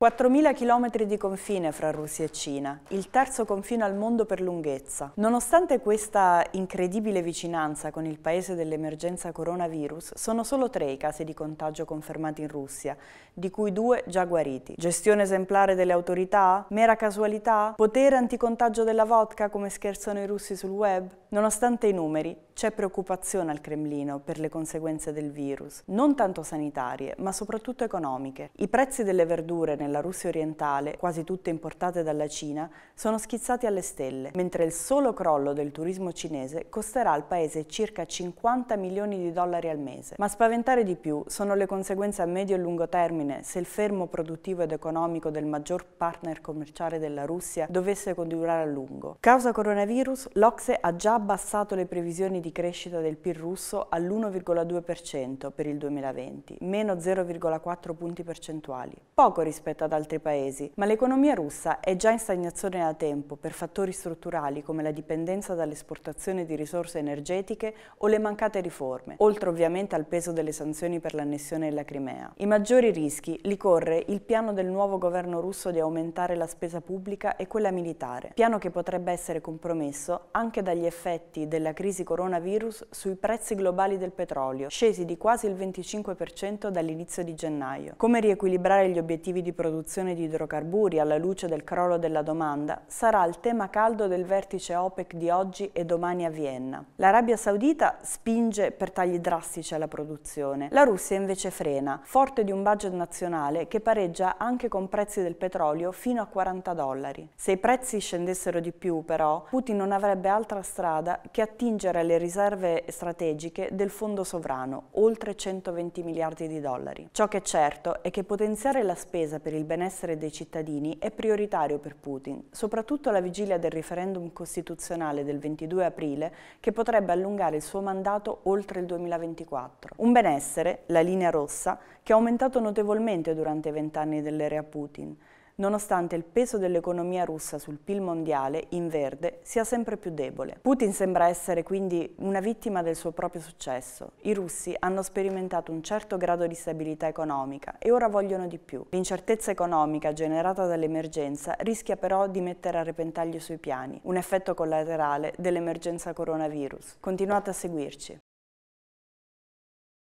4.000 km di confine fra Russia e Cina, il terzo confine al mondo per lunghezza. Nonostante questa incredibile vicinanza con il paese dell'emergenza coronavirus, sono solo tre i casi di contagio confermati in Russia, di cui due già guariti. Gestione esemplare delle autorità? Mera casualità? Potere anticontagio della vodka come scherzano i russi sul web? Nonostante i numeri, c'è preoccupazione al Cremlino per le conseguenze del virus, non tanto sanitarie, ma soprattutto economiche. I prezzi delle verdure nel nella Russia orientale, quasi tutte importate dalla Cina, sono schizzati alle stelle, mentre il solo crollo del turismo cinese costerà al paese circa 50 milioni di dollari al mese. Ma a spaventare di più sono le conseguenze a medio e lungo termine se il fermo produttivo ed economico del maggior partner commerciale della Russia dovesse continuare a lungo. Causa coronavirus, l'Ocse ha già abbassato le previsioni di crescita del PIL russo all'1,2% per il 2020, meno 0,4 punti percentuali, poco rispetto rispetto ad altri paesi, ma l'economia russa è già in stagnazione da tempo per fattori strutturali come la dipendenza dall'esportazione di risorse energetiche o le mancate riforme, oltre ovviamente al peso delle sanzioni per l'annessione della Crimea. I maggiori rischi li corre il piano del nuovo governo russo di aumentare la spesa pubblica e quella militare, piano che potrebbe essere compromesso anche dagli effetti della crisi coronavirus sui prezzi globali del petrolio, scesi di quasi il 25% dall'inizio di gennaio. Come riequilibrare gli obiettivi di produzione produzione di idrocarburi alla luce del crollo della domanda sarà il tema caldo del vertice OPEC di oggi e domani a Vienna. L'Arabia Saudita spinge per tagli drastici alla produzione, la Russia invece frena, forte di un budget nazionale che pareggia anche con prezzi del petrolio fino a 40 dollari. Se i prezzi scendessero di più però, Putin non avrebbe altra strada che attingere alle riserve strategiche del fondo sovrano, oltre 120 miliardi di dollari. Ciò che è certo è che potenziare la spesa per il il benessere dei cittadini è prioritario per Putin, soprattutto alla vigilia del referendum costituzionale del 22 aprile che potrebbe allungare il suo mandato oltre il 2024. Un benessere, la linea rossa, che è aumentato notevolmente durante i vent'anni dell'era Putin, nonostante il peso dell'economia russa sul PIL mondiale, in verde, sia sempre più debole. Putin sembra essere quindi una vittima del suo proprio successo. I russi hanno sperimentato un certo grado di stabilità economica e ora vogliono di più. L'incertezza economica generata dall'emergenza rischia però di mettere a repentaglio i suoi piani, un effetto collaterale dell'emergenza coronavirus. Continuate a seguirci.